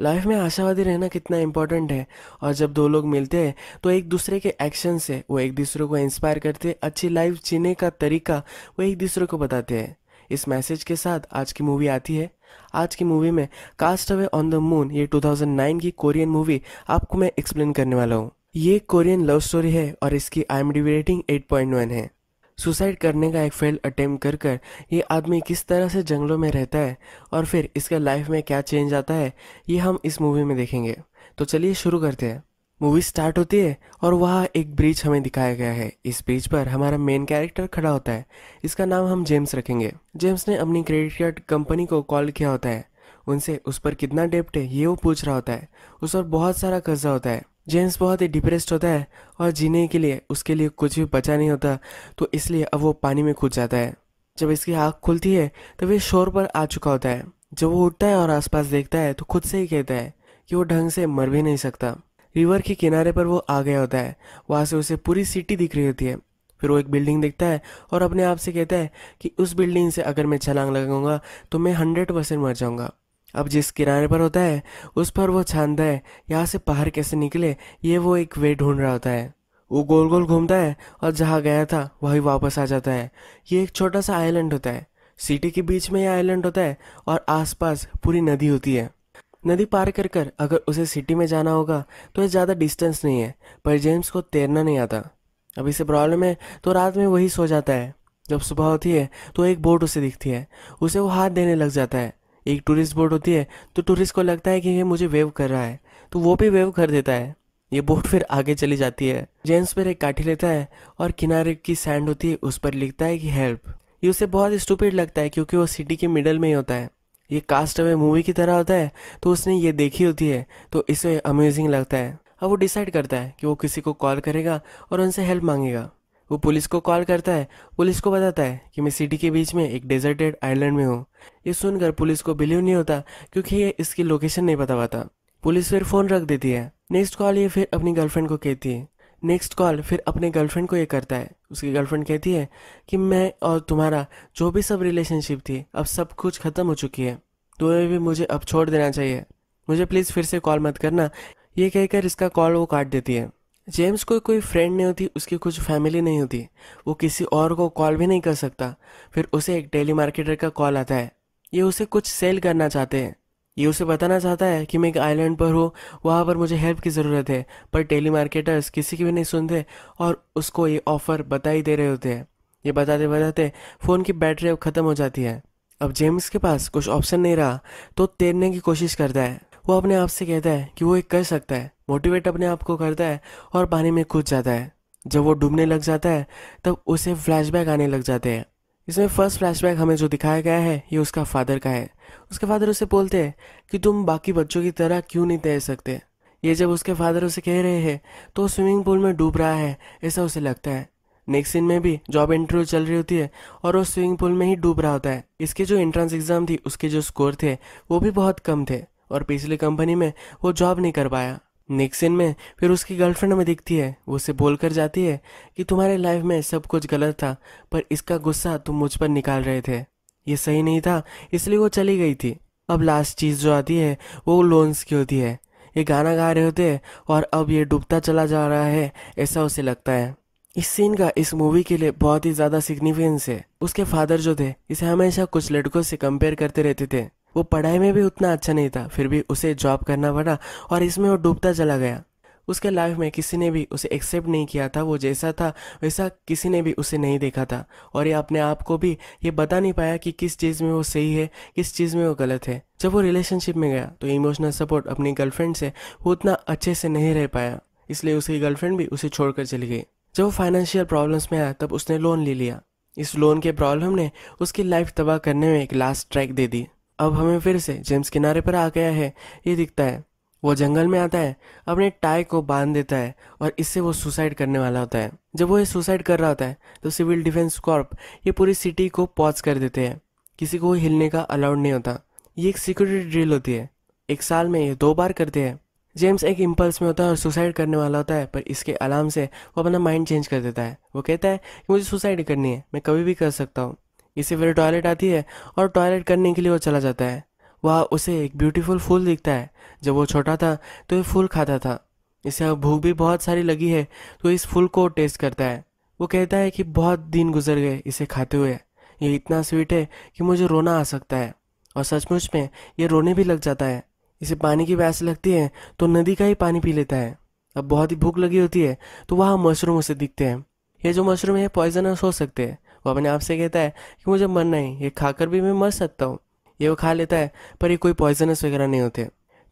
life में आशावादी रहना कितना इम्पोर्टेंट है और जब दो लोग मिलते हैं तो एक दूसरे के एक्शन से वो एक दूसरे को इंस्पायर करते अच्छी लाइफ जीने का तरीका वो एक दूसरे को बताते हैं इस मैसेज के साथ आज की मूवी आती है आज की मूवी में Cast Away on the Moon ये 2009 की कोरियन मूवी आपको मैं एक्सप्लेन करने वाला हूँ ये कोरियन लव स्टोरी है और इसकी आई एम रेटिंग 8.1 है सुसाइड करने का एक फेल अटेम्प्ट कर कर ये आदमी किस तरह से जंगलों में रहता है और फिर इसका लाइफ में क्या चेंज आता है ये हम इस मूवी में देखेंगे तो चलिए शुरू करते हैं मूवी स्टार्ट होती है और वहाँ एक ब्रिज हमें दिखाया गया है इस ब्रिज पर हमारा मेन कैरेक्टर खड़ा होता है इसका नाम हम जेम्स रखेंगे जेम्स ने अपनी क्रेडिट कार्ड कंपनी को कॉल किया होता है उनसे उस पर कितना डेप्ट है ये वो पूछ रहा होता है उस पर बहुत सारा कर्जा होता है जेम्स बहुत ही डिप्रेस्ड होता है और जीने के लिए उसके लिए कुछ भी बचा नहीं होता तो इसलिए अब वो पानी में कूद जाता है जब इसकी आँख खुलती है तो वे शोर पर आ चुका होता है जब वो उठता है और आसपास देखता है तो खुद से ही कहता है कि वो ढंग से मर भी नहीं सकता रिवर के किनारे पर वो आ गया होता है वहाँ से उसे पूरी सिटी दिख रही होती है फिर वो एक बिल्डिंग देखता है और अपने आप से कहता है कि उस बिल्डिंग से अगर मैं छलांग लगाऊंगा तो मैं हंड्रेड परसेंट मर जाऊंगा अब जिस किनारे पर होता है उस पर वो छानता है यहाँ से बाहर कैसे निकले ये वो एक वे ढूंढ रहा होता है वो गोल गोल घूमता है और जहाँ गया था वहीं वापस आ जाता है ये एक छोटा सा आइलैंड होता है सिटी के बीच में यह आइलैंड होता है और आसपास पूरी नदी होती है नदी पार कर कर अगर उसे सिटी में जाना होगा तो यह ज़्यादा डिस्टेंस नहीं है पर जेम्स को तैरना नहीं आता अब इसे प्रॉब्लम है तो रात में वही सो जाता है जब सुबह होती है तो एक बोट उसे दिखती है उसे वो हाथ देने लग जाता है एक टूरिस्ट बोट होती है तो टूरिस्ट को लगता है कि ये मुझे वेव कर रहा है तो वो भी वेव कर देता है ये बोट फिर आगे चली जाती है जेंट्स पर एक काठी लेता है और किनारे की सैंड होती है उस पर लिखता है कि हेल्प ये उसे बहुत स्टूपिड लगता है क्योंकि वो सिटी के मिडल में ही होता है ये कास्ट अवे मूवी की तरह होता है तो उसने ये देखी होती है तो इसे अमेजिंग लगता है अब वो डिसाइड करता है कि वो किसी को कॉल करेगा और उनसे हेल्प मांगेगा वो पुलिस को कॉल करता है पुलिस को बताता है कि मैं सिटी के बीच में एक डेजर्टेड आइलैंड में हूँ ये सुनकर पुलिस को बिलीव नहीं होता क्योंकि ये इसकी लोकेशन नहीं पता पाता पुलिस फिर फ़ोन रख देती है नेक्स्ट कॉल ये फिर अपनी गर्लफ्रेंड को कहती है नेक्स्ट कॉल फिर अपने गर्लफ्रेंड को ये करता है उसकी गर्लफ्रेंड कहती है कि मैं और तुम्हारा जो भी सब रिलेशनशिप थी अब सब कुछ ख़त्म हो चुकी है तुम्हें भी मुझे अब छोड़ देना चाहिए मुझे प्लीज़ फिर से कॉल मत करना ये कहकर इसका कॉल वो काट देती है जेम्स को कोई फ्रेंड नहीं होती उसकी कुछ फैमिली नहीं होती वो किसी और को कॉल भी नहीं कर सकता फिर उसे एक डेली मार्केटर का कॉल आता है ये उसे कुछ सेल करना चाहते हैं ये उसे बताना चाहता है कि मैं एक आइलैंड पर हूँ वहाँ पर मुझे हेल्प की ज़रूरत है पर टेली मार्केटर्स किसी की भी नहीं सुनते और उसको ये ऑफ़र बता ही दे रहे होते हैं ये बताते बताते फ़ोन की बैटरी अब ख़त्म हो जाती है अब जेम्स के पास कुछ ऑप्शन नहीं रहा तो तैरने की कोशिश करता है वो अपने आप से कहता है कि वो एक कर सकता है मोटिवेट अपने आप को करता है और पानी में कूद जाता है जब वो डूबने लग जाता है तब उसे फ्लैशबैक आने लग जाते हैं इसमें फर्स्ट फ्लैशबैक हमें जो दिखाया गया है ये उसका फादर का है उसके फादर उसे बोलते हैं कि तुम बाकी बच्चों की तरह क्यों नहीं तैर सकते ये जब उसके फादर उसे कह रहे हैं तो स्विमिंग पूल में डूब रहा है ऐसा उसे लगता है नेक्स्ट सीन में भी जॉब इंटरव्यू चल रही होती है और वो स्विमिंग पूल में ही डूब रहा होता है इसके जो एंट्रेंस एग्जाम थी उसके जो स्कोर थे वो भी बहुत कम थे और पिछली कंपनी में वो जॉब नहीं कर पाया निक्सन में फिर उसकी गर्लफ्रेंड में दिखती है वो उसे बोलकर जाती है कि तुम्हारे लाइफ में सब कुछ गलत था पर इसका गुस्सा तुम मुझ पर निकाल रहे थे ये सही नहीं था इसलिए वो चली गई थी अब लास्ट चीज़ जो आती है वो लोन्स की होती है ये गाना गा रहे होते हैं और अब ये डूबता चला जा रहा है ऐसा उसे लगता है इस सीन का इस मूवी के लिए बहुत ही ज़्यादा सिग्निफिकेंस है उसके फादर जो थे इसे हमेशा कुछ लड़कों से कंपेयर करते रहते थे वो पढ़ाई में भी उतना अच्छा नहीं था फिर भी उसे जॉब करना पड़ा और इसमें वो डूबता चला गया उसके लाइफ में किसी ने भी उसे एक्सेप्ट नहीं किया था वो जैसा था वैसा किसी ने भी उसे नहीं देखा था और ये अपने आप को भी ये बता नहीं पाया कि किस चीज़ में वो सही है किस चीज़ में वो गलत है जब वो रिलेशनशिप में गया तो इमोशनल सपोर्ट अपनी गर्लफ्रेंड से वो उतना अच्छे से नहीं रह पाया इसलिए उसकी गर्लफ्रेंड भी उसे छोड़कर चली गई जब वो फाइनेंशियल प्रॉब्लम्स में आया तब उसने लोन ले लिया इस लोन के प्रॉब्लम ने उसकी लाइफ तबाह करने में एक लास्ट ट्रैक दे दी अब हमें फिर से जेम्स किनारे पर आ गया है ये दिखता है वो जंगल में आता है अपने टाई को बांध देता है और इससे वो सुसाइड करने वाला होता है जब वो ये सुसाइड कर रहा होता है तो सिविल डिफेंस कॉर्प ये पूरी सिटी को पॉज कर देते हैं किसी को हिलने का अलाउड नहीं होता ये एक सिक्योरिटी ड्रिल होती है एक साल में ये दो बार करते हैं जेम्स एक इम्पल्स में होता है और सुसाइड करने वाला होता है पर इसके अलार्म से वो अपना माइंड चेंज कर देता है वो कहता है कि मुझे सुसाइड करनी है मैं कभी भी कर सकता हूँ इसे फिर टॉयलेट आती है और टॉयलेट करने के लिए वो चला जाता है वह उसे एक ब्यूटीफुल फूल दिखता है जब वो छोटा था तो ये फूल खाता था इसे अब भूख भी बहुत सारी लगी है तो इस फूल को टेस्ट करता है वो कहता है कि बहुत दिन गुजर गए इसे खाते हुए ये इतना स्वीट है कि मुझे रोना आ सकता है और सचमुच में ये रोने भी लग जाता है इसे पानी की प्यास लगती है तो नदी का ही पानी पी लेता है अब बहुत ही भूख लगी होती है तो वहाँ मशरूम उसे दिखते हैं ये जो मशरूम है पॉइजनस हो सकते हैं वो अपने आप से कहता है कि मुझे मरना है ये खाकर भी मैं मर सकता हूँ ये वो खा लेता है पर ये कोई पॉइजनस वगैरह नहीं होते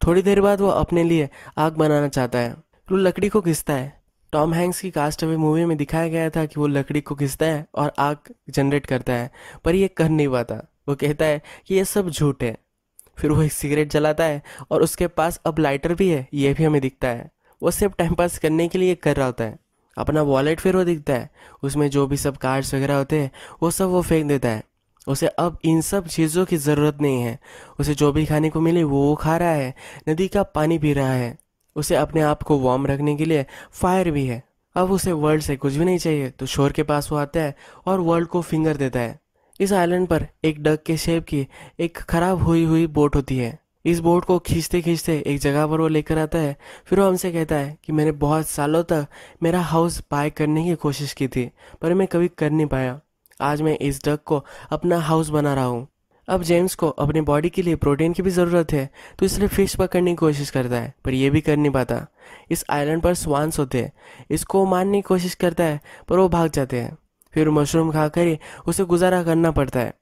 थोड़ी देर बाद वो अपने लिए आग बनाना चाहता है तो लकड़ी को घिसता है टॉम हैंक्स की कास्ट अवे मूवी में दिखाया गया था कि वो लकड़ी को घिसता है और आग जनरेट करता है पर ये कर नहीं पाता वो कहता है कि ये सब झूठ है फिर वो एक सिगरेट जलाता है और उसके पास अब लाइटर भी है ये भी हमें दिखता है वो सिर्फ टाइम पास करने के लिए कर रहा होता है अपना वॉलेट फिर वो दिखता है उसमें जो भी सब कार्ड्स वगैरह होते हैं वो सब वो फेंक देता है उसे अब इन सब चीज़ों की ज़रूरत नहीं है उसे जो भी खाने को मिले वो वो खा रहा है नदी का पानी पी रहा है उसे अपने आप को वार्म रखने के लिए फायर भी है अब उसे वर्ल्ड से कुछ भी नहीं चाहिए तो शोर के पास वो आता है और वर्ल्ड को फिंगर देता है इस आइलैंड पर एक डग के शेप की एक खराब हुई हुई बोट होती है इस बोट को खींचते खींचते एक जगह पर वो लेकर आता है फिर वो हमसे कहता है कि मैंने बहुत सालों तक मेरा हाउस बाय करने की कोशिश की थी पर मैं कभी कर नहीं पाया आज मैं इस डक को अपना हाउस बना रहा हूँ अब जेम्स को अपनी बॉडी के लिए प्रोटीन की भी ज़रूरत है तो इसलिए फिश पकड़ने की कोशिश करता है पर यह भी कर नहीं पाता इस आइलैंड पर स्वान्स होते हैं इसको मारने की कोशिश करता है पर वो भाग जाते हैं फिर मशरूम खाकर ही उसे गुजारा करना पड़ता है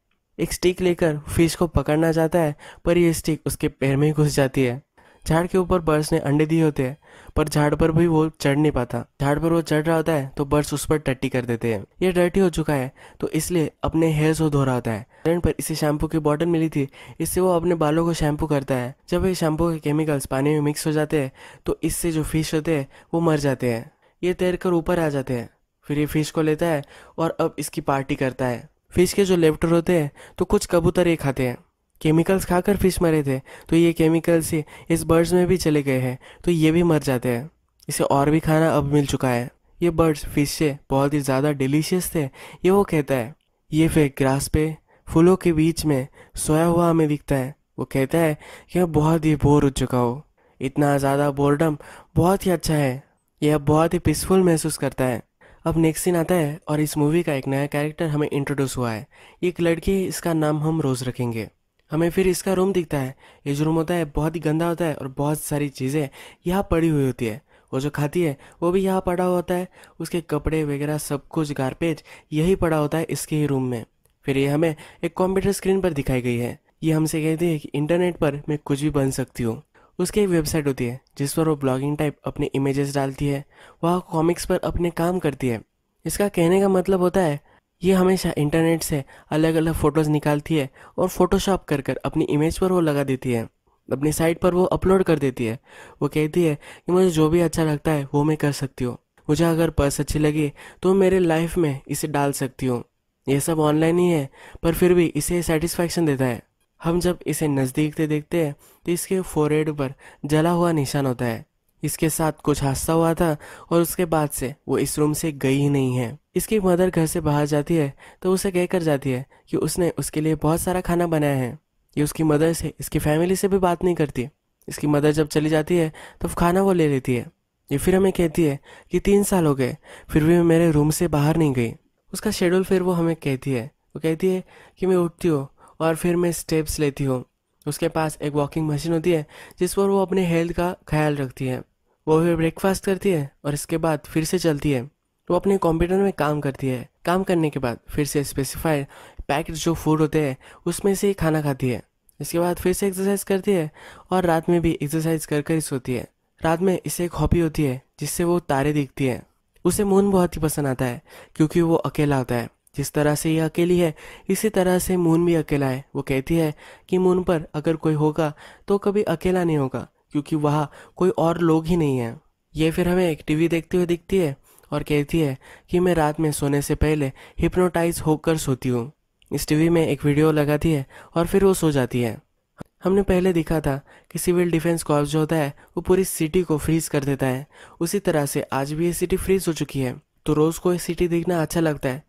एक स्टिक लेकर फिश को पकड़ना चाहता है पर यह स्टिक उसके पैर में ही घुस जाती है झाड़ के ऊपर बर्ड्स ने अंडे दिए होते हैं पर झाड़ पर भी वो चढ़ नहीं पाता झाड़ पर वो चढ़ रहा होता है तो बर्ड्स उस पर टट्टी कर देते हैं ये डर्टी हो चुका है तो इसलिए अपने हेयर को धो रहा होता है ट्रेंड पर इसे शैम्पू की बॉटल मिली थी इससे वो अपने बालों को शैम्पू करता है जब ये शैम्पू के केमिकल्स पानी में मिक्स हो जाते हैं तो इससे जो फिश होते हैं वो मर जाते हैं ये तैर कर ऊपर आ जाते हैं फिर ये फिश को लेता है और अब इसकी पार्टी करता है फिश के जो लेफ्टर होते हैं तो कुछ कबूतर ये खाते हैं केमिकल्स खाकर फिश मरे थे तो ये केमिकल्स ही इस बर्ड्स में भी चले गए हैं तो ये भी मर जाते हैं इसे और भी खाना अब मिल चुका है ये बर्ड्स फिश से बहुत ही ज़्यादा डिलीशियस थे ये वो कहता है ये फिर ग्रास पे फूलों के बीच में सोया हुआ हमें दिखता है वो कहता है कि अब बहुत ही बोर हो चुका हो इतना ज़्यादा बोर्डम बहुत ही अच्छा है यह बहुत ही पीसफुल महसूस करता है अब नेक्स्ट सीन आता है और इस मूवी का एक नया कैरेक्टर हमें इंट्रोड्यूस हुआ है एक लड़की है इसका नाम हम रोज़ रखेंगे हमें फिर इसका रूम दिखता है ये जो रूम होता है बहुत ही गंदा होता है और बहुत सारी चीज़ें यहाँ पड़ी हुई होती है वो जो खाती है वो भी यहाँ पड़ा होता है उसके कपड़े वगैरह सब कुछ गारपेज यही पड़ा होता है इसके ही रूम में फिर ये हमें एक कंप्यूटर स्क्रीन पर दिखाई गई है ये हमसे कहती है कि इंटरनेट पर मैं कुछ भी बन सकती हूँ उसकी एक वेबसाइट होती है जिस पर वो ब्लॉगिंग टाइप अपने इमेजेस डालती है वह कॉमिक्स पर अपने काम करती है इसका कहने का मतलब होता है ये हमेशा इंटरनेट से अलग अलग फ़ोटोज़ निकालती है और फोटोशॉप कर कर अपनी इमेज पर वो लगा देती है अपनी साइट पर वो अपलोड कर देती है वो कहती है कि मुझे जो भी अच्छा लगता है वो मैं कर सकती हूँ मुझे अगर पर्स अच्छी लगी तो मेरे लाइफ में इसे डाल सकती हूँ यह सब ऑनलाइन ही है पर फिर भी इसे सेटिस्फैक्शन देता है हम जब इसे नज़दीक से देखते हैं तो इसके फोरहेड पर जला हुआ निशान होता है इसके साथ कुछ हादसा हुआ था और उसके बाद से वो इस रूम से गई ही नहीं है इसकी मदर घर से बाहर जाती है तो उसे कहकर जाती है कि उसने उसके लिए बहुत सारा खाना बनाया है ये उसकी मदर से इसकी फैमिली से भी बात नहीं करती इसकी मदर जब चली जाती है तो खाना वो ले लेती है ये फिर हमें कहती है कि तीन साल हो गए फिर भी मैं मेरे रूम से बाहर नहीं गई उसका शेड्यूल फिर वो हमें कहती है वो कहती है कि मैं उठती हूँ और फिर मैं स्टेप्स लेती हूँ उसके पास एक वॉकिंग मशीन होती है जिस पर वो अपने हेल्थ का ख्याल रखती है वो फिर ब्रेकफास्ट करती है और इसके बाद फिर से चलती है वो अपने कंप्यूटर में काम करती है काम करने के बाद फिर से स्पेसिफाइड पैकेट जो फूड होते हैं उसमें से ही खाना खाती है इसके बाद फिर से एक्सरसाइज करती है और रात में भी एक्सरसाइज कर कर ही सोती है रात में इसे एक हॉबी होती है जिससे वो तारे दिखती है उसे मून बहुत ही पसंद आता है क्योंकि वो अकेला होता है जिस तरह से ये अकेली है इसी तरह से मून भी अकेला है वो कहती है कि मून पर अगर कोई होगा तो कभी अकेला नहीं होगा क्योंकि वहाँ कोई और लोग ही नहीं है ये फिर हमें एक टीवी देखती हुई दिखती है और कहती है कि मैं रात में सोने से पहले हिप्नोटाइज होकर सोती हूँ इस टीवी में एक वीडियो लगाती है और फिर वो सो जाती है हमने पहले देखा था कि सिविल डिफेंस कॉर्प्स जो होता है वो पूरी सिटी को फ्रीज कर देता है उसी तरह से आज भी ये सिटी फ्रीज हो चुकी है तो रोज़ को ये सिटी देखना अच्छा लगता है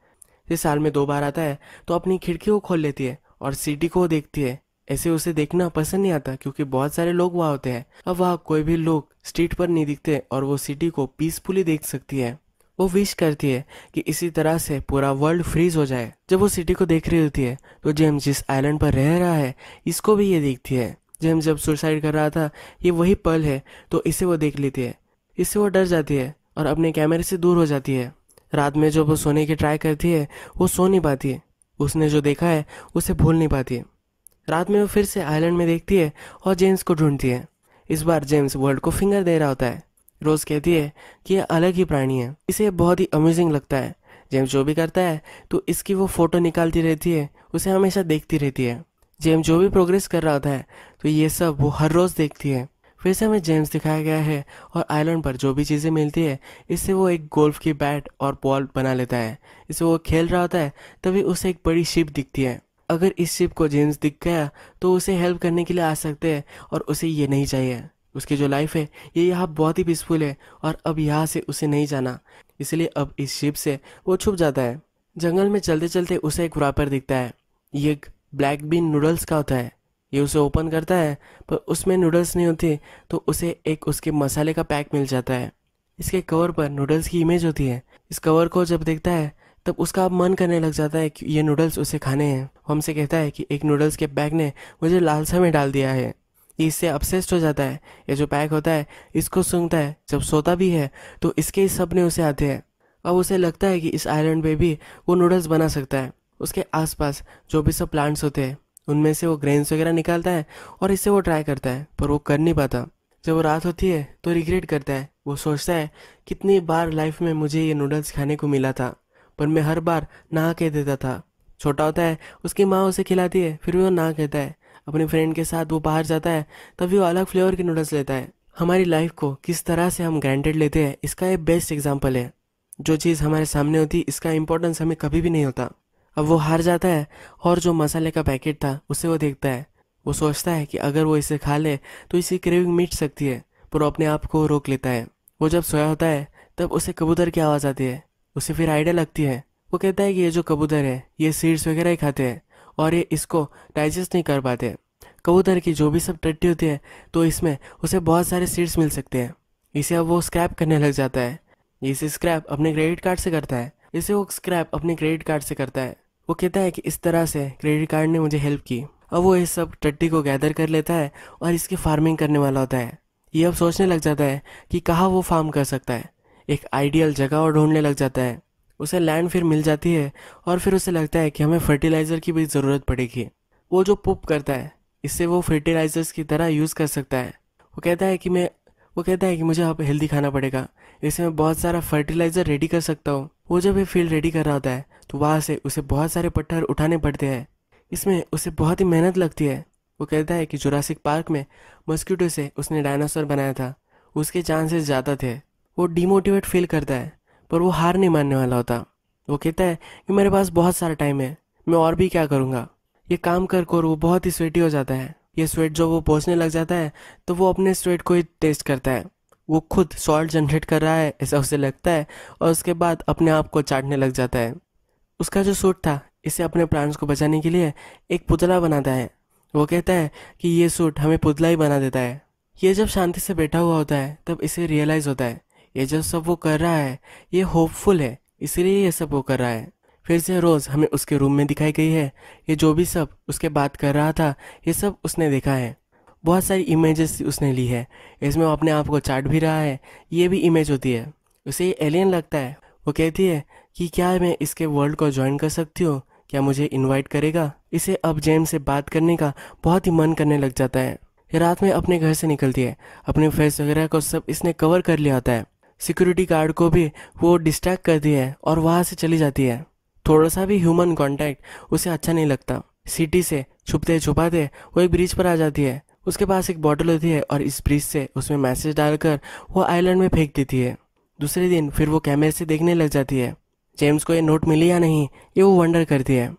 ये साल में दो बार आता है तो अपनी खिड़की को खोल लेती है और सिटी को देखती है ऐसे उसे देखना पसंद नहीं आता क्योंकि बहुत सारे लोग वहाँ होते हैं अब वहाँ कोई भी लोग स्ट्रीट पर नहीं दिखते और वो सिटी को पीसफुली देख सकती है वो विश करती है कि इसी तरह से पूरा वर्ल्ड फ्रीज हो जाए जब वो सिटी को देख रही होती है तो जेम्स जिस आइलैंड पर रह रहा है इसको भी ये देखती है जेम्स जब सुसाइड कर रहा था ये वही पल है तो इसे वो देख लेती है इससे वो डर जाती है और अपने कैमरे से दूर हो जाती है रात में जो वो सोने की ट्राई करती है वो सो नहीं पाती है उसने जो देखा है उसे भूल नहीं पाती है रात में वो फिर से आइलैंड में देखती है और जेम्स को ढूंढती है इस बार जेम्स वर्ल्ड को फिंगर दे रहा होता है रोज कहती है कि यह अलग ही प्राणी है इसे बहुत ही अम्यूजिंग लगता है जेम्स जो भी करता है तो इसकी वो फोटो निकालती रहती है उसे हमेशा देखती रहती है जेम्स जो भी प्रोग्रेस कर रहा होता है तो ये सब वो हर रोज़ देखती है फिर से हमें जेम्स दिखाया गया है और आइलैंड पर जो भी चीज़ें मिलती है इससे वो एक गोल्फ की बैट और बॉल बना लेता है इसे वो खेल रहा होता है तभी उसे एक बड़ी शिप दिखती है अगर इस शिप को जेम्स दिख गया तो उसे हेल्प करने के लिए आ सकते हैं और उसे ये नहीं चाहिए उसकी जो लाइफ है ये यहाँ बहुत ही पीसफुल है और अब यहाँ से उसे नहीं जाना इसलिए अब इस शिप से वो छुप जाता है जंगल में चलते चलते उसे एक व्रापर दिखता है ये ब्लैक बीन नूडल्स का होता है ये उसे ओपन करता है पर उसमें नूडल्स नहीं होते तो उसे एक उसके मसाले का पैक मिल जाता है इसके कवर पर नूडल्स की इमेज होती है इस कवर को जब देखता है तब उसका अब मन करने लग जाता है कि ये नूडल्स उसे खाने हैं वो हमसे कहता है कि एक नूडल्स के पैक ने मुझे लालसा में डाल दिया है ये इससे अपसेस्ड हो जाता है ये जो पैक होता है इसको सूंघता है जब सोता भी है तो इसके सपने उसे आते हैं अब उसे लगता है कि इस आयरन पे भी वो नूडल्स बना सकता है उसके आसपास जो भी सब प्लांट्स होते हैं उनमें से वो ग्रेन्स वगैरह निकालता है और इससे वो ट्राई करता है पर वो कर नहीं पाता जब वो रात होती है तो रिग्रेट करता है वो सोचता है कितनी बार लाइफ में मुझे ये नूडल्स खाने को मिला था पर मैं हर बार ना कह देता था छोटा होता है उसकी माँ उसे खिलाती है फिर भी वो ना कहता है अपने फ्रेंड के साथ वो बाहर जाता है तभी वो अलग फ्लेवर के नूडल्स लेता है हमारी लाइफ को किस तरह से हम ग्रांटेड लेते हैं इसका एक बेस्ट एग्जाम्पल है जो चीज़ हमारे सामने होती इसका इंपॉर्टेंस हमें कभी भी नहीं होता अब वो हार जाता है और जो मसाले का पैकेट था उसे वो देखता है वो सोचता है कि अगर वो इसे खा ले तो इसकी क्रेविंग मिट सकती है पर वो अपने आप को रोक लेता है वो जब सोया होता है तब उसे कबूतर की आवाज़ आती है उसे फिर आइडिया लगती है वो कहता है कि ये जो कबूतर है ये सीड्स वगैरह ही खाते हैं और ये इसको डाइजेस्ट नहीं कर पाते कबूतर की जो भी सब टट्टी होती है तो इसमें उसे बहुत सारे सीड्स मिल सकते हैं इसे अब वो स्क्रैप करने लग जाता है इसे स्क्रैप अपने क्रेडिट कार्ड से करता है इसे वो स्क्रैप अपने क्रेडिट कार्ड से करता है वो कहता है कि इस तरह से क्रेडिट कार्ड ने मुझे हेल्प की अब वो ये सब टट्टी को गैदर कर लेता है और इसकी फार्मिंग करने वाला होता है ये अब सोचने लग जाता है कि कहाँ वो फार्म कर सकता है एक आइडियल जगह और ढूंढने लग जाता है उसे लैंड फिर मिल जाती है और फिर उसे लगता है कि हमें फर्टिलाइज़र की भी ज़रूरत पड़ेगी वो जो पुप करता है इससे वो फर्टिलाइज़र्स की तरह यूज़ कर सकता है वो कहता है कि मैं वो कहता है कि मुझे अब हेल्दी खाना पड़ेगा इससे मैं बहुत सारा फर्टिलाइज़र रेडी कर सकता हूँ वो जब ये फील्ड रेडी कर रहा होता है तो वहाँ से उसे बहुत सारे पत्थर उठाने पड़ते हैं इसमें उसे बहुत ही मेहनत लगती है वो कहता है कि जोरासिक पार्क में मस्क्यूटो से उसने डायनासोर बनाया था उसके चांसेस ज़्यादा थे वो डिमोटिवेट फील करता है पर वो हार नहीं मानने वाला होता वो कहता है कि मेरे पास बहुत सारा टाइम है मैं और भी क्या करूँगा ये काम कर कर वो बहुत ही स्वेटी हो जाता है ये स्वेट जब वो पहुँचने लग जाता है तो वो अपने स्वेट को ही टेस्ट करता है वो खुद सॉल्ट जनरेट कर रहा है ऐसा उसे लगता है और उसके बाद अपने आप को चाटने लग जाता है उसका जो सूट था इसे अपने प्राण्स को बचाने के लिए एक पुतला बनाता है वो कहता है कि ये सूट हमें पुतला ही बना देता है ये जब शांति से बैठा हुआ होता है तब इसे रियलाइज़ होता है ये जब सब वो कर रहा है ये होपफुल है इसलिए ये सब वो कर रहा है फिर से रोज़ हमें उसके रूम में दिखाई गई है ये जो भी सब उसके बात कर रहा था ये सब उसने देखा है बहुत सारी इमेजेस उसने ली है इसमें वो अपने आप को चाट भी रहा है ये भी इमेज होती है उसे ये एलियन लगता है वो कहती है कि क्या मैं इसके वर्ल्ड को ज्वाइन कर सकती हूँ क्या मुझे इनवाइट करेगा इसे अब जेम से बात करने का बहुत ही मन करने लग जाता है रात में अपने घर से निकलती है अपने फेस वगैरह को सब इसने कवर कर लिया होता है सिक्योरिटी गार्ड को भी वो डिस्ट्रैक्ट करती है और वहाँ से चली जाती है थोड़ा सा भी ह्यूमन कांटेक्ट उसे अच्छा नहीं लगता सिटी से छुपते छुपाते वो एक ब्रिज पर आ जाती है उसके पास एक बॉटल होती है और इस ब्रिज से उसमें मैसेज डालकर वो आइलैंड में फेंक देती है दूसरे दिन फिर वो कैमरे से देखने लग जाती है जेम्स को ये नोट मिली या नहीं ये वो वंडर करती है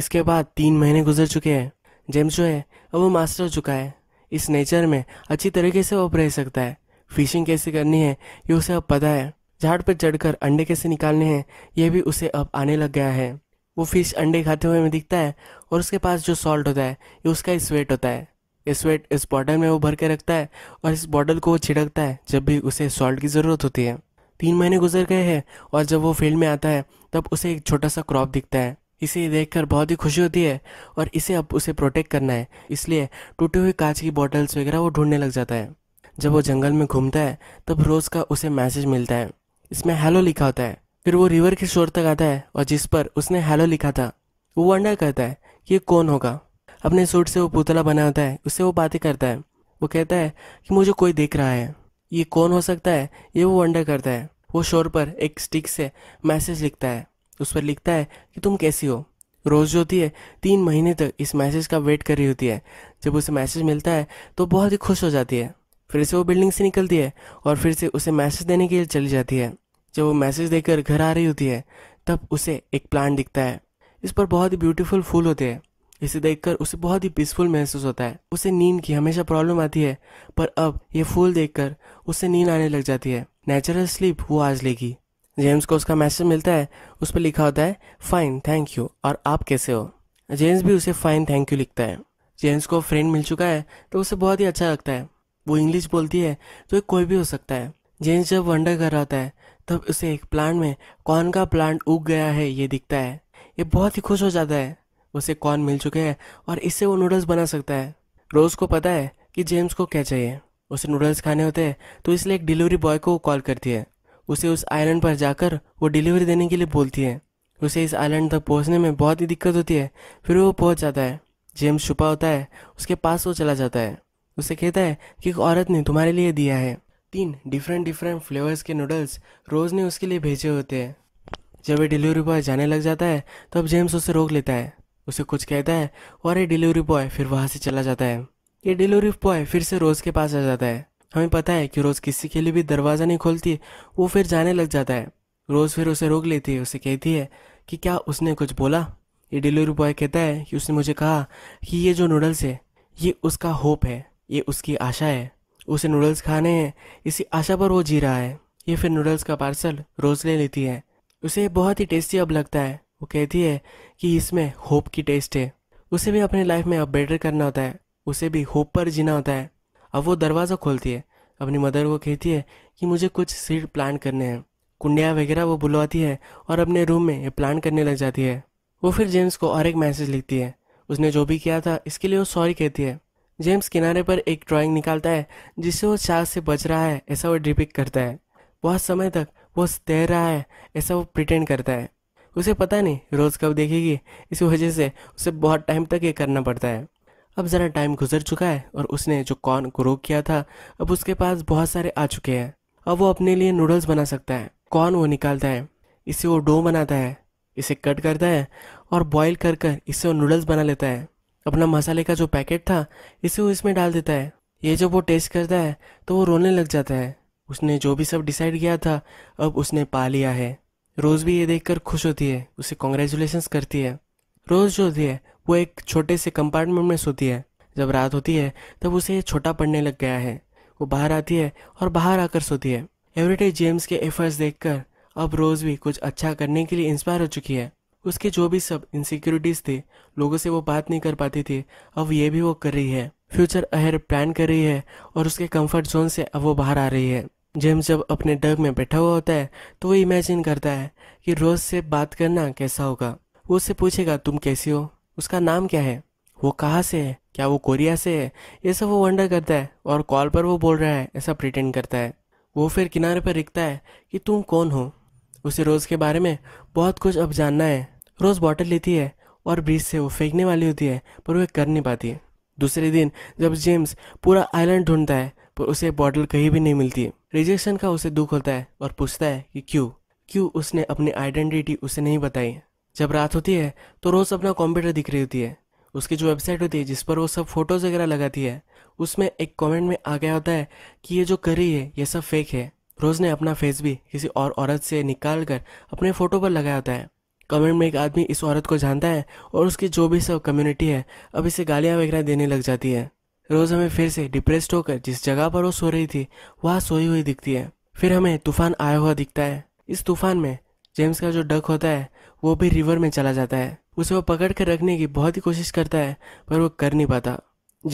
इसके बाद तीन महीने गुजर चुके हैं जेम्स जो है अब वो मास्टर हो चुका है इस नेचर में अच्छी तरीके से वो रह सकता है फिशिंग कैसे करनी है ये उसे अब पता है झाड़ पर चढ़कर अंडे कैसे निकालने हैं यह भी उसे अब आने लग गया है वो फिश अंडे खाते हुए में दिखता है और उसके पास जो सॉल्ट होता है ये उसका स्वेट होता है इस वेट इस बॉटल में वो भर के रखता है और इस बॉटल को वो छिड़कता है जब भी उसे सॉल्ट की ज़रूरत होती है तीन महीने गुजर गए हैं और जब वो फील्ड में आता है तब उसे एक छोटा सा क्रॉप दिखता है इसे देखकर बहुत ही खुशी होती है और इसे अब उसे प्रोटेक्ट करना है इसलिए टूटे हुए कांच की बॉटल्स वगैरह वो ढूंढने लग जाता है जब वो जंगल में घूमता है तब रोज़ का उसे मैसेज मिलता है इसमें हेलो लिखा होता है फिर वो रिवर के शोर तक आता है और जिस पर उसने हेलो लिखा था वो वंडर करता है कि ये कौन होगा अपने सूट से वो पुतला बना होता है उससे वो बातें करता है वो कहता है कि मुझे कोई देख रहा है ये कौन हो सकता है ये वो वंडर करता है वो शोर पर एक स्टिक से मैसेज लिखता है उस पर लिखता है कि तुम कैसी हो रोज़ जो होती है तीन महीने तक इस मैसेज का वेट कर रही होती है जब उसे मैसेज मिलता है तो बहुत ही खुश हो जाती है फिर से वो बिल्डिंग से निकलती है और फिर से उसे मैसेज देने के लिए चली जाती है जब वो मैसेज देकर घर आ रही होती है तब उसे एक प्लांट दिखता है इस पर बहुत ही ब्यूटीफुल फूल होते हैं इसे देखकर उसे बहुत ही पीसफुल महसूस होता है उसे नींद की हमेशा प्रॉब्लम आती है पर अब ये फूल देखकर उसे नींद आने लग जाती है नेचुरल स्लीप वो आज लेगी जेम्स को उसका मैसेज मिलता है उस पर लिखा होता है फाइन थैंक यू और आप कैसे हो जेम्स भी उसे फाइन थैंक यू लिखता है जेम्स को फ्रेंड मिल चुका है तो उसे बहुत ही अच्छा लगता है वो इंग्लिश बोलती है तो कोई भी हो सकता है जेम्स जब वंडर कर रहा होता है तब उसे एक प्लांट में कौन का प्लांट उग गया है ये दिखता है ये बहुत ही खुश हो जाता है उसे कौन मिल चुके हैं और इससे वो नूडल्स बना सकता है रोज़ को पता है कि जेम्स को क्या चाहिए उसे नूडल्स खाने होते हैं तो इसलिए एक डिलीवरी बॉय को कॉल करती है उसे उस आइलैंड पर जाकर वो डिलीवरी देने के लिए बोलती है उसे इस आइलैंड तक पहुंचने में बहुत ही दिक्कत होती है फिर वो पहुंच जाता है जेम्स छुपा होता है उसके पास वो चला जाता है उसे कहता है कि एक औरत ने तुम्हारे लिए दिया है तीन डिफरेंट डिफरेंट फ्लेवर्स के नूडल्स रोज़ ने उसके लिए भेजे होते हैं जब वे डिलीवरी बॉय जाने लग जाता है तो अब जेम्स उसे रोक लेता है उसे कुछ कहता है और ये डिलीवरी बॉय फिर वहाँ से चला जाता है ये डिलीवरी बॉय फिर से रोज़ के पास आ जाता है हमें पता है कि रोज़ किसी के लिए भी दरवाज़ा नहीं खोलती वो फिर जाने लग जाता है रोज़ फिर उसे रोक लेती है उसे कहती है कि क्या उसने कुछ बोला ये डिलीवरी बॉय कहता है कि उसने मुझे कहा कि ये जो नूडल्स है ये उसका होप है ये उसकी आशा है उसे नूडल्स खाने हैं इसी आशा पर वो जी रहा है ये फिर नूडल्स का पार्सल रोज़ ले लेती है उसे बहुत ही टेस्टी अब लगता है वो कहती है कि इसमें होप की टेस्ट है उसे भी अपनी लाइफ में अब बेटर करना होता है उसे भी होप पर जीना होता है अब वो दरवाज़ा खोलती है अपनी मदर को कहती है कि मुझे कुछ सीड प्लान करने हैं कुंडिया वगैरह वो बुलवाती है और अपने रूम में ये प्लान करने लग जाती है वो फिर जेम्स को और एक मैसेज लिखती है उसने जो भी किया था इसके लिए वो सॉरी कहती है जेम्स किनारे पर एक ड्राइंग निकालता है जिससे वो चार से बच रहा है ऐसा वो डिपिक करता है बहुत समय तक वो तैर रहा है ऐसा वो प्रिटेंड करता है उसे पता नहीं रोज़ कब देखेगी इसी वजह से उसे बहुत टाइम तक ये करना पड़ता है अब ज़रा टाइम गुजर चुका है और उसने जो कॉर्न ग्रो किया था अब उसके पास बहुत सारे आ चुके हैं अब वो अपने लिए नूडल्स बना सकता है कॉर्न वो निकालता है इसे वो डो बनाता है इसे कट करता है और बॉईल कर कर इससे वो नूडल्स बना लेता है अपना मसाले का जो पैकेट था इसे वो इसमें डाल देता है ये जब वो टेस्ट करता है तो वो रोने लग जाता है उसने जो भी सब डिसाइड किया था अब उसने पा लिया है रोज़ भी ये देखकर खुश होती है उसे कॉन्ग्रेचुलेशन करती है रोज़ जो होती है वो एक छोटे से कंपार्टमेंट में सोती है जब रात होती है तब उसे छोटा पड़ने लग गया है वो बाहर आती है और बाहर आकर सोती है एवरीडे जेम्स के एफर्ट्स देखकर अब रोज़ भी कुछ अच्छा करने के लिए इंस्पायर हो चुकी है उसके जो भी सब इनसिक्योरिटीज़ थी लोगों से वो बात नहीं कर पाती थी अब ये भी वो कर रही है फ्यूचर अहेर प्लान कर रही है और उसके कंफर्ट जोन से अब वो बाहर आ रही है जेम्स जब अपने डग में बैठा हुआ होता है तो वो इमेजिन करता है कि रोज़ से बात करना कैसा होगा वो उससे पूछेगा तुम कैसी हो उसका नाम क्या है वो कहाँ से है क्या वो कोरिया से है ये सब वो वंडर करता है और कॉल पर वो बोल रहा है ऐसा प्रिटेंड करता है वो फिर किनारे पर रिखता है कि तुम कौन हो उसे रोज़ के बारे में बहुत कुछ अब जानना है रोज़ बॉटल लेती है और ब्रिज से वो फेंकने वाली होती है पर वह कर नहीं पाती दूसरे दिन जब जेम्स पूरा आइलैंड ढूंढता है पर उसे बॉटल कहीं भी नहीं मिलती रिजेक्शन का उसे दुख होता है और पूछता है कि क्यों क्यों उसने अपनी आइडेंटिटी उसे नहीं बताई जब रात होती है तो रोज़ अपना कंप्यूटर दिख रही होती है उसकी जो वेबसाइट होती है जिस पर वो सब फोटोज़ वगैरह लगाती है उसमें एक कमेंट में आ गया होता है कि ये जो करी है ये सब फेक है रोज़ ने अपना फेस भी किसी और औरत से निकाल कर अपने फ़ोटो पर लगाया होता है कमेंट में एक आदमी इस औरत को जानता है और उसकी जो भी सब कम्युनिटी है अब इसे गालियाँ वगैरह देने लग जाती है रोज हमें फिर से डिप्रेस्ड होकर जिस जगह पर वो सो रही थी वहाँ सोई हुई दिखती है फिर हमें तूफान आया हुआ दिखता है इस तूफान में जेम्स का जो डक होता है वो भी रिवर में चला जाता है उसे वो पकड़ कर रखने की बहुत ही कोशिश करता है पर वो कर नहीं पाता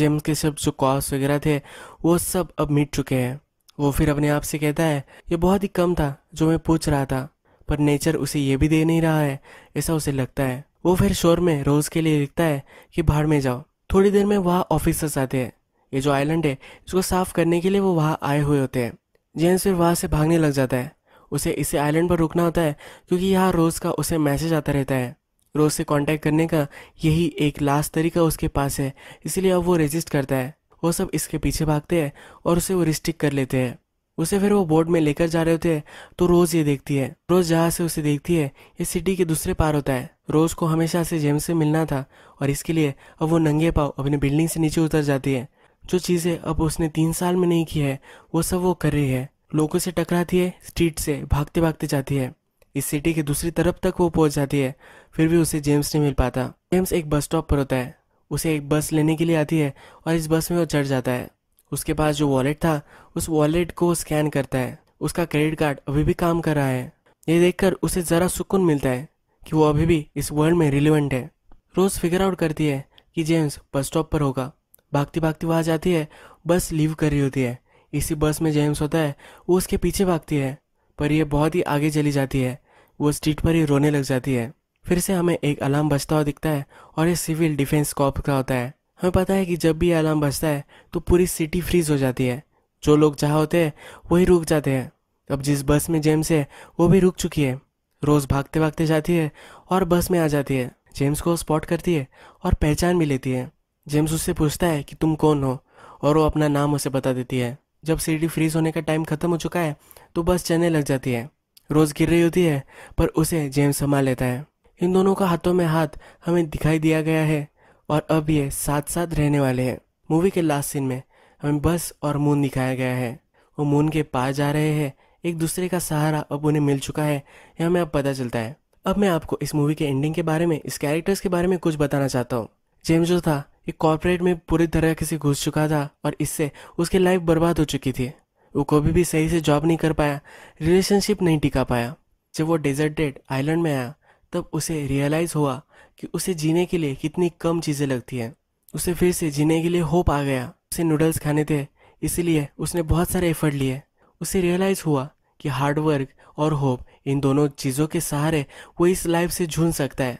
जेम्स के सब जो कॉस वगैरह थे वो सब अब मिट चुके हैं वो फिर अपने आप से कहता है ये बहुत ही कम था जो मैं पूछ रहा था पर नेचर उसे ये भी दे नहीं रहा है ऐसा उसे लगता है वो फिर शोर में रोज़ के लिए लिखता है कि बाहर में जाओ थोड़ी देर में वहाँ ऑफिसर्स आते हैं ये जो आइलैंड है इसको साफ करने के लिए वो वहाँ आए हुए होते हैं जेम्स फिर वहाँ से भागने लग जाता है उसे इसे आइलैंड पर रुकना होता है क्योंकि यहाँ रोज़ का उसे मैसेज आता रहता है रोज़ से कांटेक्ट करने का यही एक लास्ट तरीका उसके पास है इसलिए अब वो रेजिस्ट करता है वो सब इसके पीछे भागते हैं और उसे वो रिस्ट्रिक कर लेते हैं उसे फिर वो बोट में लेकर जा रहे होते हैं तो रोज़ ये देखती है रोज़ जहाँ से उसे देखती है ये सिटी के दूसरे पार होता है रोज़ को हमेशा से जेम्स से मिलना था और इसके लिए अब वो नंगे पाव अपने बिल्डिंग से नीचे उतर जाती है जो चीज़ें अब उसने तीन साल में नहीं की है वो सब वो कर रही है लोगों से टकराती है स्ट्रीट से भागते भागते जाती है इस सिटी के दूसरी तरफ तक वो पहुंच जाती है फिर भी उसे जेम्स नहीं मिल पाता जेम्स एक बस स्टॉप पर होता है उसे एक बस लेने के लिए आती है और इस बस में वो चढ़ जाता है उसके पास जो वॉलेट था उस वॉलेट को स्कैन करता है उसका क्रेडिट कार्ड अभी भी काम कर रहा है ये देखकर उसे ज़रा सुकून मिलता है कि वो अभी भी इस वर्ल्ड में रिलेवेंट है रोज़ फिगर आउट करती है कि जेम्स बस स्टॉप पर होगा भागती भागती वहाँ जाती है बस लीव कर रही होती है इसी बस में जेम्स होता है वो उसके पीछे भागती है पर यह बहुत ही आगे चली जाती है वो स्ट्रीट पर ही रोने लग जाती है फिर से हमें एक अलार्म बजता हुआ दिखता है और ये सिविल डिफेंस कॉप का होता है हमें पता है कि जब भी अलार्म बजता है तो पूरी सिटी फ्रीज हो जाती है जो लोग जहाँ होते हैं वही रुक जाते हैं अब जिस बस में जेम्स है वो भी रुक चुकी है रोज़ भागते भागते जाती है और बस में आ जाती है जेम्स को स्पॉट करती है और पहचान भी लेती है जेम्स उससे पूछता है कि तुम कौन हो और वो अपना नाम उसे बता देती है जब सिटी फ्रीज होने का टाइम ख़त्म हो चुका है तो बस चलने लग जाती है रोज़ गिर रही होती है पर उसे जेम्स संभाल लेता है इन दोनों का हाथों में हाथ हमें दिखाई दिया गया है और अब ये साथ साथ रहने वाले हैं मूवी के लास्ट सीन में हमें बस और मून दिखाया गया है वो मून के पास जा रहे हैं एक दूसरे का सहारा अब उन्हें मिल चुका है यह हमें अब पता चलता है अब मैं आपको इस मूवी के एंडिंग के बारे में इस कैरेक्टर्स के बारे में कुछ बताना चाहता हूँ जेम्स जो था एक कॉरपोरेट में पूरी तरह से घुस चुका था और इससे उसकी लाइफ बर्बाद हो चुकी थी वो कभी भी सही से जॉब नहीं कर पाया रिलेशनशिप नहीं टिका पाया जब वो डेजर्टेड आइलैंड में आया तब उसे रियलाइज़ हुआ कि उसे जीने के लिए कितनी कम चीज़ें लगती हैं उसे फिर से जीने के लिए होप आ गया उसे नूडल्स खाने थे इसीलिए उसने बहुत सारे एफर्ट लिए उसे रियलाइज़ हुआ कि हार्डवर्क और होप इन दोनों चीज़ों के सहारे वो इस लाइफ से झूल सकता है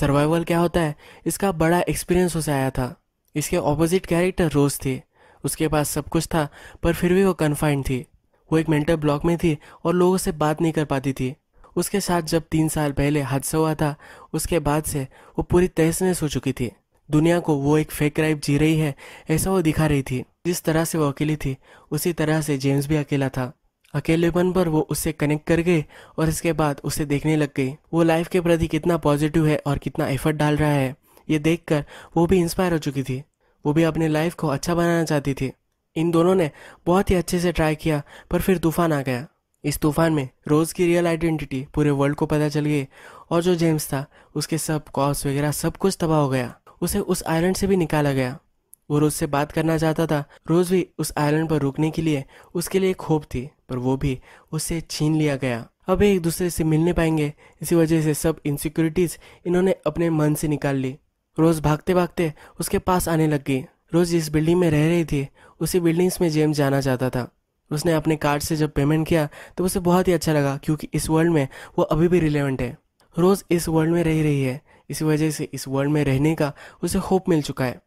सर्वाइवल क्या होता है इसका बड़ा एक्सपीरियंस उसे आया था इसके ऑपोजिट कैरेक्टर रोज थी उसके पास सब कुछ था पर फिर भी वो कन्फाइंड थी वो एक मेंटल ब्लॉक में थी और लोगों से बात नहीं कर पाती थी उसके साथ जब तीन साल पहले हादसा हुआ था उसके बाद से वो पूरी तहस नहस हो चुकी थी दुनिया को वो एक फेक लाइफ जी रही है ऐसा वो दिखा रही थी जिस तरह से वो अकेली थी उसी तरह से जेम्स भी अकेला था अकेलेपन पर वो उससे कनेक्ट कर गए और इसके बाद उसे देखने लग गई वो लाइफ के प्रति कितना पॉजिटिव है और कितना एफर्ट डाल रहा है ये देखकर वो भी इंस्पायर हो चुकी थी वो भी अपने लाइफ को अच्छा बनाना चाहती थी इन दोनों ने बहुत ही अच्छे से ट्राई किया पर फिर तूफान आ गया इस तूफान में रोज़ की रियल आइडेंटिटी पूरे वर्ल्ड को पता चल गई और जो जेम्स था उसके सब कॉस वगैरह सब कुछ तबाह हो गया उसे उस आइलैंड से भी निकाला गया वो रोज़ से बात करना चाहता था रोज़ भी उस आइलैंड पर रुकने के लिए उसके लिए एक होप थी पर वो भी उससे छीन लिया गया अब एक दूसरे से मिलने पाएंगे इसी वजह से सब इनसिक्योरिटीज़ इन्होंने अपने मन से निकाल ली रोज़ भागते भागते उसके पास आने लग गई रोज़ जिस बिल्डिंग में रह रही थी उसी बिल्डिंग्स में जेम्स जाना चाहता था उसने अपने कार्ड से जब पेमेंट किया तो उसे बहुत ही अच्छा लगा क्योंकि इस वर्ल्ड में वो अभी भी रिलेवेंट है रोज़ इस वर्ल्ड में रह रही है इसी वजह से इस वर्ल्ड में रहने का उसे होप मिल चुका है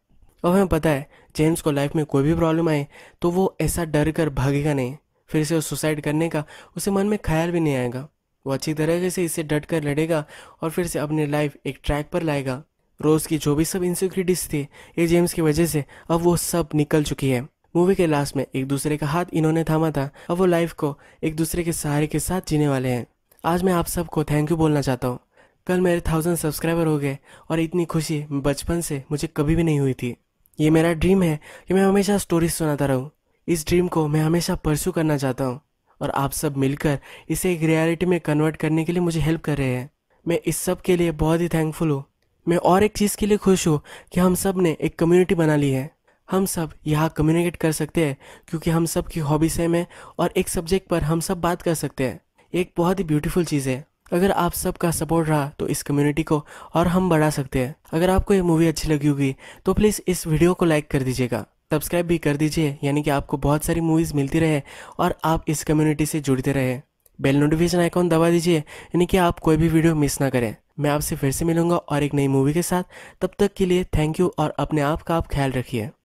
अब हमें पता है जेम्स को लाइफ में कोई भी प्रॉब्लम आए तो वो ऐसा डर कर भागेगा नहीं फिर से सुसाइड करने का उसे मन में ख्याल भी नहीं आएगा वो अच्छी तरीके से इसे डट कर लड़ेगा और फिर से अपनी लाइफ एक ट्रैक पर लाएगा रोज़ की जो भी सब इनसिक्योरिटीज़ थी ये जेम्स की वजह से अब वो सब निकल चुकी है मूवी के लास्ट में एक दूसरे का हाथ इन्होंने थामा था और वो लाइफ को एक दूसरे के सहारे के साथ जीने वाले हैं आज मैं आप सबको थैंक यू बोलना चाहता हूँ कल मेरे थाउजेंड सब्सक्राइबर हो गए और इतनी खुशी बचपन से मुझे कभी भी नहीं हुई थी ये मेरा ड्रीम है कि मैं हमेशा स्टोरीज सुनाता रहूँ इस ड्रीम को मैं हमेशा परसू करना चाहता हूँ और आप सब मिलकर इसे एक रियलिटी में कन्वर्ट करने के लिए मुझे हेल्प कर रहे हैं मैं इस सब के लिए बहुत ही थैंकफुल हूँ मैं और एक चीज़ के लिए खुश हूँ कि हम सब ने एक कम्युनिटी बना ली है हम सब यहाँ कम्युनिकेट कर सकते हैं क्योंकि हम सब की हॉबी सेम है और एक सब्जेक्ट पर हम सब बात कर सकते हैं एक बहुत ही ब्यूटीफुल चीज़ है अगर आप सबका सपोर्ट रहा तो इस कम्युनिटी को और हम बढ़ा सकते हैं अगर आपको ये मूवी अच्छी लगी होगी तो प्लीज़ इस वीडियो को लाइक कर दीजिएगा सब्सक्राइब भी कर दीजिए यानी कि आपको बहुत सारी मूवीज़ मिलती रहे और आप इस कम्युनिटी से जुड़ते रहे बेल नोटिफिकेशन आइकॉन दबा दीजिए यानी कि आप कोई भी वीडियो मिस ना करें मैं आपसे फिर से मिलूंगा और एक नई मूवी के साथ तब तक के लिए थैंक यू और अपने आप का आप ख्याल रखिए